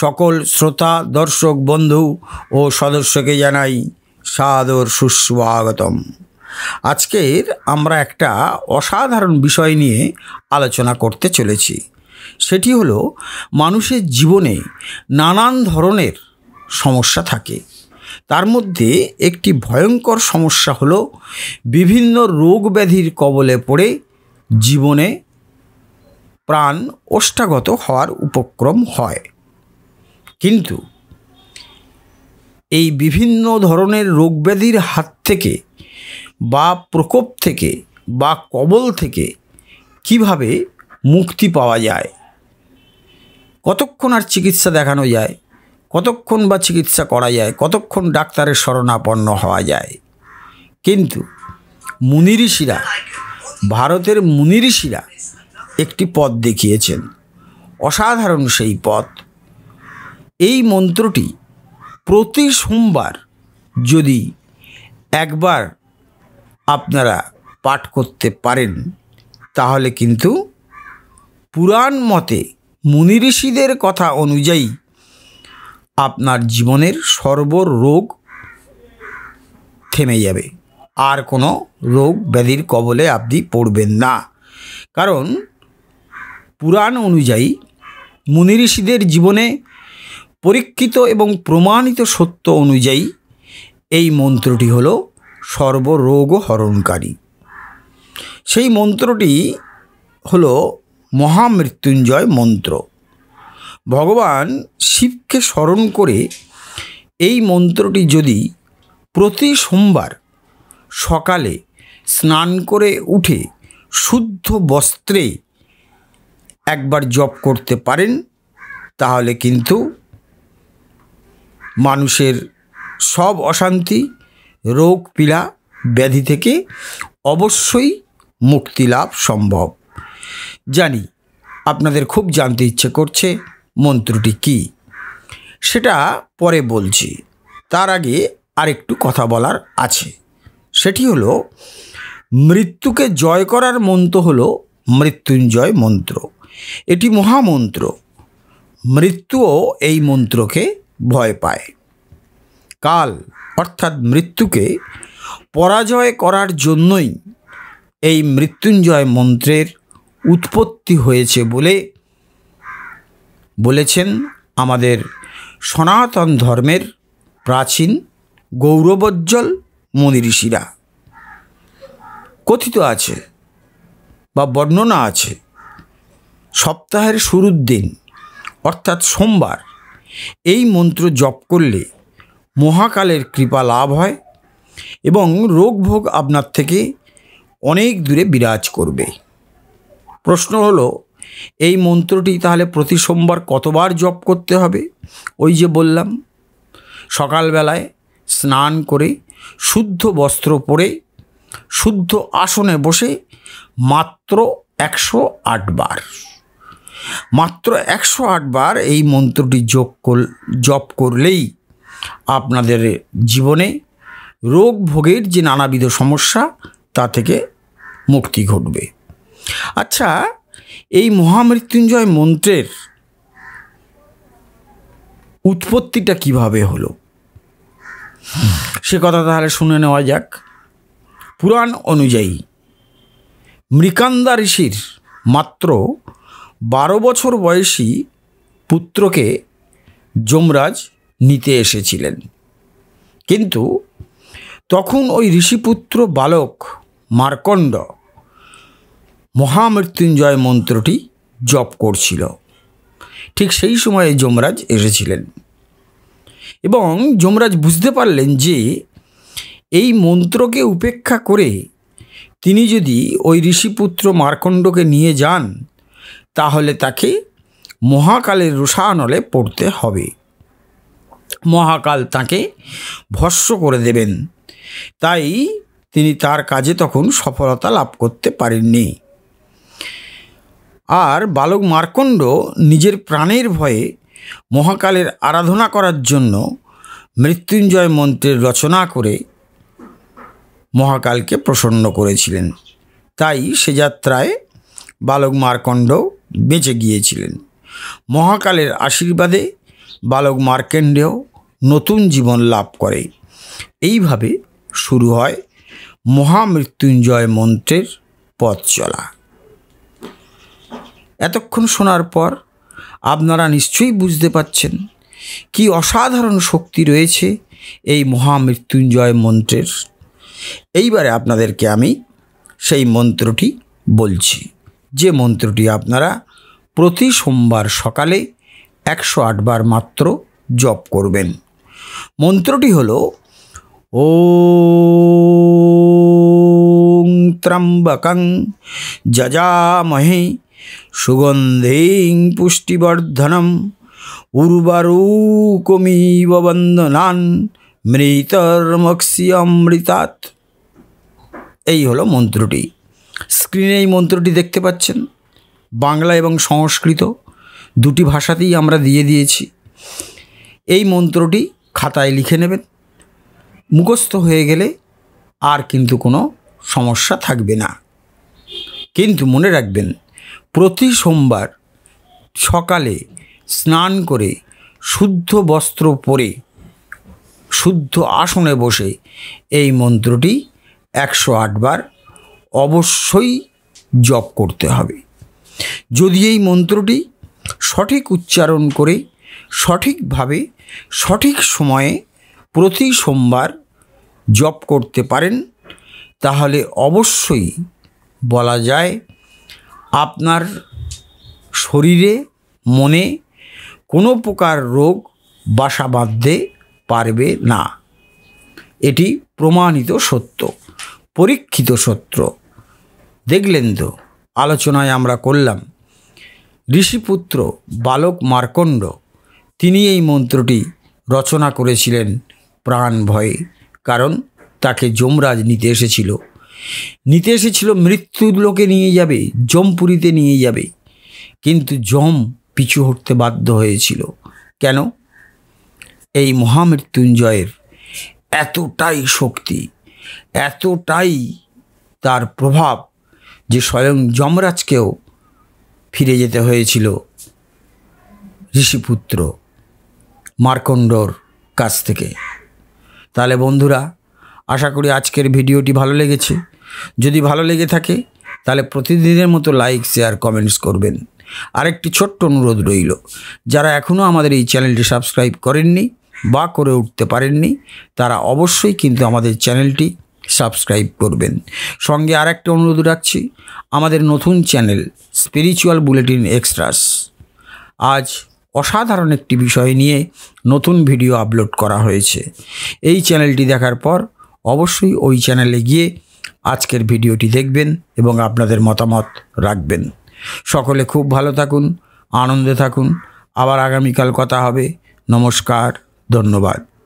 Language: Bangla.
সকল শ্রোতা দর্শক বন্ধু ও সদস্যকে জানাই সাদর সুস্বাগতম আজকের আমরা একটা অসাধারণ বিষয় নিয়ে আলোচনা করতে চলেছি সেটি হলো মানুষের জীবনে নানান ধরনের সমস্যা থাকে তার মধ্যে একটি ভয়ঙ্কর সমস্যা হল বিভিন্ন রোগ ব্যাধির কবলে পড়ে জীবনে প্রাণ ওষ্ঠাগত হওয়ার উপক্রম হয় কিন্তু এই বিভিন্ন ধরনের রোগব্যাধির হাত থেকে বা প্রকোপ থেকে বা কবল থেকে কিভাবে মুক্তি পাওয়া যায় কতক্ষণ আর চিকিৎসা দেখানো যায় কতক্ষণ বা চিকিৎসা করা যায় কতক্ষণ ডাক্তারের শরণাপন্ন হওয়া যায় কিন্তু মুনিঋষিরা ভারতের মুনিঋষিরা একটি পথ দেখিয়েছেন অসাধারণ সেই পথ এই মন্ত্রটি প্রতি সোমবার যদি একবার আপনারা পাঠ করতে পারেন তাহলে কিন্তু পুরাণ মতে মুনি ঋষিদের কথা অনুযায়ী আপনার জীবনের সর্বরোগ থেমে যাবে আর কোনো রোগ ব্যাধির কবলে আপনি পড়বেন না কারণ পুরাণ অনুযায়ী মুনি ঋষিদের জীবনে পরীক্ষিত এবং প্রমাণিত সত্য অনুযায়ী এই মন্ত্রটি হল সর্বরোগ হরণকারী সেই মন্ত্রটি হল মহামৃত্যুঞ্জয় মন্ত্র ভগবান শিবকে স্মরণ করে এই মন্ত্রটি যদি প্রতি সোমবার সকালে স্নান করে উঠে শুদ্ধ বস্ত্রে একবার জপ করতে পারেন তাহলে কিন্তু মানুষের সব অশান্তি রোগ পীড়া ব্যাধি থেকে অবশ্যই মুক্তি লাভ সম্ভব জানি আপনাদের খুব জানতে ইচ্ছে করছে মন্ত্রটি কি সেটা পরে বলছি তার আগে আরেকটু কথা বলার আছে সেটি হলো মৃত্যুকে জয় করার মন্ত্র হল মৃত্যুঞ্জয় মন্ত্র এটি মহামন্ত্র মৃত্যুও এই মন্ত্রকে ভয় পায় কাল অর্থাৎ মৃত্যুকে পরাজয় করার জন্যই এই মৃত্যুঞ্জয় মন্ত্রের উৎপত্তি হয়েছে বলে বলেছেন আমাদের সনাতন ধর্মের প্রাচীন গৌরবোজ্জ্বল মনি ঋষিরা কথিত আছে বা বর্ণনা আছে সপ্তাহের শুরুর দিন অর্থাৎ সোমবার এই মন্ত্র জপ করলে মহাকালের কৃপা লাভ হয় এবং রোগ ভোগ আপনার থেকে অনেক দূরে বিরাজ করবে প্রশ্ন হলো এই মন্ত্রটি তাহলে প্রতি সোমবার কতবার জপ করতে হবে ওই যে বললাম সকালবেলায় স্নান করে শুদ্ধ বস্ত্র পরে শুদ্ধ আসনে বসে মাত্র একশো আটবার বার মাত্র একশো আটবার এই মন্ত্রটি যোগ কর জপ করলেই আপনাদের জীবনে রোগ ভোগের যে নানাবিধ সমস্যা তা থেকে মুক্তি ঘটবে আচ্ছা এই মহামৃত্যুঞ্জয় মন্ত্রের উৎপত্তিটা কিভাবে হলো সে কথা তাহলে শুনে নেওয়া যাক পুরাণ অনুযায়ী মৃকান্দা ঋষির মাত্র বারো বছর বয়সী পুত্রকে যমরাজ নিতে এসেছিলেন কিন্তু তখন ওই ঋষিপুত্র বালক মার্কণ্ড মহামৃত্যুঞ্জয় মন্ত্রটি জপ করছিল ঠিক সেই সময়ে যমরাজ এসেছিলেন এবং যমরাজ বুঝতে পারলেন যে এই মন্ত্রকে উপেক্ষা করে তিনি যদি ওই ঋষিপুত্র মার্কণ্ডকে নিয়ে যান তাহলে তাকে মহাকালের রসায়নলে পড়তে হবে মহাকাল তাকে ভস্য করে দেবেন তাই তিনি তার কাজে তখন সফলতা লাভ করতে পারেননি আর বালক মার্কণ্ড নিজের প্রাণের ভয়ে মহাকালের আরাধনা করার জন্য মৃত্যুঞ্জয় মন্ত্রের রচনা করে মহাকালকে প্রসন্ন করেছিলেন তাই সে যাত্রায় বালক মার্কণ্ড বেঁচে গিয়েছিলেন মহাকালের আশীর্বাদে বালক মার্কেন্ডেও নতুন জীবন লাভ করে এইভাবে শুরু হয় মহামৃত্যুঞ্জয় মন্ত্রের পথ চলা এতক্ষণ শোনার পর আপনারা নিশ্চয়ই বুঝতে পাচ্ছেন কি অসাধারণ শক্তি রয়েছে এই মহামৃত্যুঞ্জয় মন্ত্রের এইবারে আপনাদেরকে আমি সেই মন্ত্রটি বলছি যে মন্ত্রটি আপনারা প্রতি সোমবার সকালে একশো আটবার মাত্র জপ করবেন মন্ত্রটি হল ও ত্রম্বকং যজামহে সুগন্ধিং পুষ্টিবর্ধনম উর্বরূকমিব বন্দনান মৃতর্মক্সিয়মৃতাৎ এই হলো মন্ত্রটি স্ক্রিনে এই মন্ত্রটি দেখতে পাচ্ছেন বাংলা এবং সংস্কৃত দুটি ভাষাতেই আমরা দিয়ে দিয়েছি এই মন্ত্রটি খাতায় লিখে নেবেন মুখস্থ হয়ে গেলে আর কিন্তু কোনো সমস্যা থাকবে না কিন্তু মনে রাখবেন প্রতি সোমবার সকালে স্নান করে শুদ্ধ বস্ত্র পরে শুদ্ধ আসনে বসে এই মন্ত্রটি একশো আটবার বার অবশ্যই জপ করতে হবে যদি এই মন্ত্রটি সঠিক উচ্চারণ করে সঠিকভাবে সঠিক সময়ে প্রতি সোমবার জপ করতে পারেন তাহলে অবশ্যই বলা যায় আপনার শরীরে মনে কোনো প্রকার রোগ বাসা বাঁধতে পারবে না এটি প্রমাণিত সত্য পরীক্ষিত সত্য দেখলেন তো আলোচনায় আমরা করলাম ঋষিপুত্র বালক মার্কণ্ড তিনি এই মন্ত্রটি রচনা করেছিলেন প্রাণ ভয়ে কারণ তাকে যমরাজ নিতে এসেছিল নিতে এসেছিল মৃত্যুলোকে নিয়ে যাবে যমপুরীতে নিয়ে যাবে কিন্তু যম পিছু হটতে বাধ্য হয়েছিল কেন এই মহামৃত্যুঞ্জয়ের এতটাই শক্তি এতটাই তার প্রভাব যে স্বয়ং যমরাজকেও ফিরে যেতে হয়েছিল ঋষিপুত্র মার্কণ্ডর কাছ থেকে তাহলে বন্ধুরা আশা করি আজকের ভিডিওটি ভালো লেগেছে যদি ভালো লেগে থাকে তাহলে প্রতিদিনের মতো লাইক শেয়ার কমেন্টস করবেন আরেকটি ছোট্ট অনুরোধ রইল যারা এখনও আমাদের এই চ্যানেলটি সাবস্ক্রাইব করেননি বা করে উঠতে পারেননি তারা অবশ্যই কিন্তু আমাদের চ্যানেলটি সাবস্ক্রাইব করবেন সঙ্গে আর একটা অনুরোধ রাখছি আমাদের নতুন চ্যানেল স্পিরিচুয়াল বুলেটিন এক্সট্রাস আজ অসাধারণ একটি বিষয় নিয়ে নতুন ভিডিও আপলোড করা হয়েছে এই চ্যানেলটি দেখার পর অবশ্যই ওই চ্যানেলে গিয়ে আজকের ভিডিওটি দেখবেন এবং আপনাদের মতামত রাখবেন সকলে খুব ভালো থাকুন আনন্দে থাকুন আবার আগামীকাল কথা হবে নমস্কার ধন্যবাদ